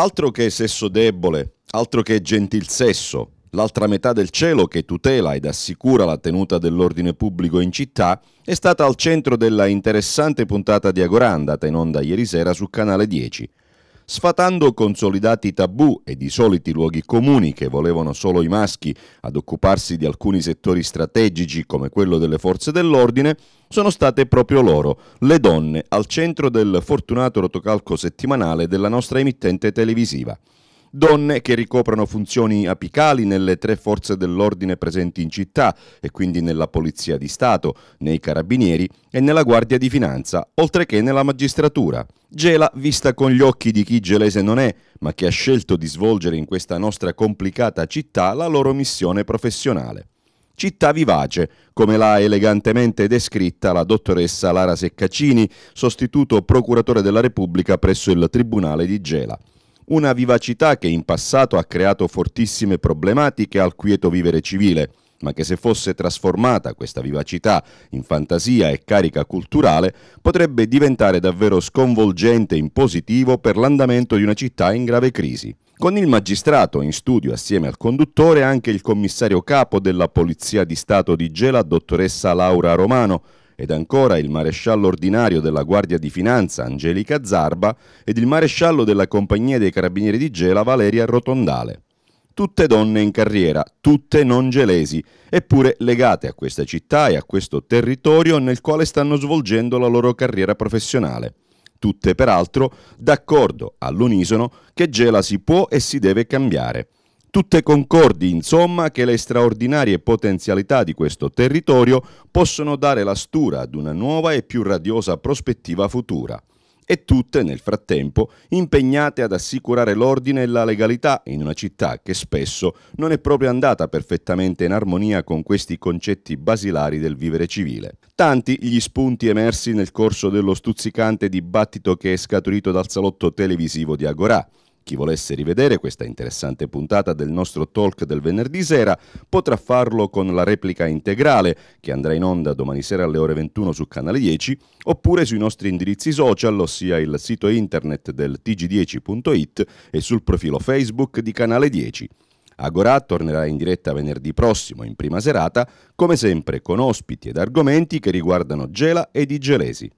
Altro che sesso debole, altro che gentil sesso, l'altra metà del cielo che tutela ed assicura la tenuta dell'ordine pubblico in città, è stata al centro della interessante puntata di Agoranda, tenonda ieri sera su Canale 10 sfatando consolidati tabù e di soliti luoghi comuni che volevano solo i maschi ad occuparsi di alcuni settori strategici come quello delle forze dell'ordine, sono state proprio loro, le donne, al centro del fortunato rotocalco settimanale della nostra emittente televisiva donne che ricoprono funzioni apicali nelle tre forze dell'ordine presenti in città e quindi nella Polizia di Stato, nei Carabinieri e nella Guardia di Finanza, oltre che nella magistratura. Gela vista con gli occhi di chi gelese non è, ma che ha scelto di svolgere in questa nostra complicata città la loro missione professionale città vivace, come l'ha elegantemente descritta la dottoressa Lara Seccaccini, sostituto procuratore della Repubblica presso il Tribunale di Gela una vivacità che in passato ha creato fortissime problematiche al quieto vivere civile, ma che se fosse trasformata questa vivacità in fantasia e carica culturale potrebbe diventare davvero sconvolgente in positivo per l'andamento di una città in grave crisi. Con il magistrato in studio assieme al conduttore anche il commissario capo della Polizia di Stato di Gela, dottoressa Laura Romano, ed ancora il maresciallo ordinario della Guardia di Finanza Angelica Zarba ed il maresciallo della Compagnia dei Carabinieri di Gela Valeria Rotondale. Tutte donne in carriera, tutte non gelesi, eppure legate a questa città e a questo territorio nel quale stanno svolgendo la loro carriera professionale. Tutte peraltro d'accordo all'unisono che Gela si può e si deve cambiare Tutte concordi, insomma, che le straordinarie potenzialità di questo territorio possono dare la stura ad una nuova e più radiosa prospettiva futura e tutte nel frattempo impegnate ad assicurare l'ordine e la legalità in una città che spesso non è proprio andata perfettamente in armonia con questi concetti basilari del vivere civile. Tanti gli spunti emersi nel corso dello stuzzicante dibattito che è scaturito dal salotto televisivo di Agorà chi volesse rivedere questa interessante puntata del nostro talk del venerdì sera potrà farlo con la replica integrale che andrà in onda domani sera alle ore 21 su Canale 10 oppure sui nostri indirizzi social, ossia il sito internet del tg10.it e sul profilo Facebook di Canale 10. Agora tornerà in diretta venerdì prossimo in prima serata, come sempre con ospiti ed argomenti che riguardano Gela e Di Gelesi.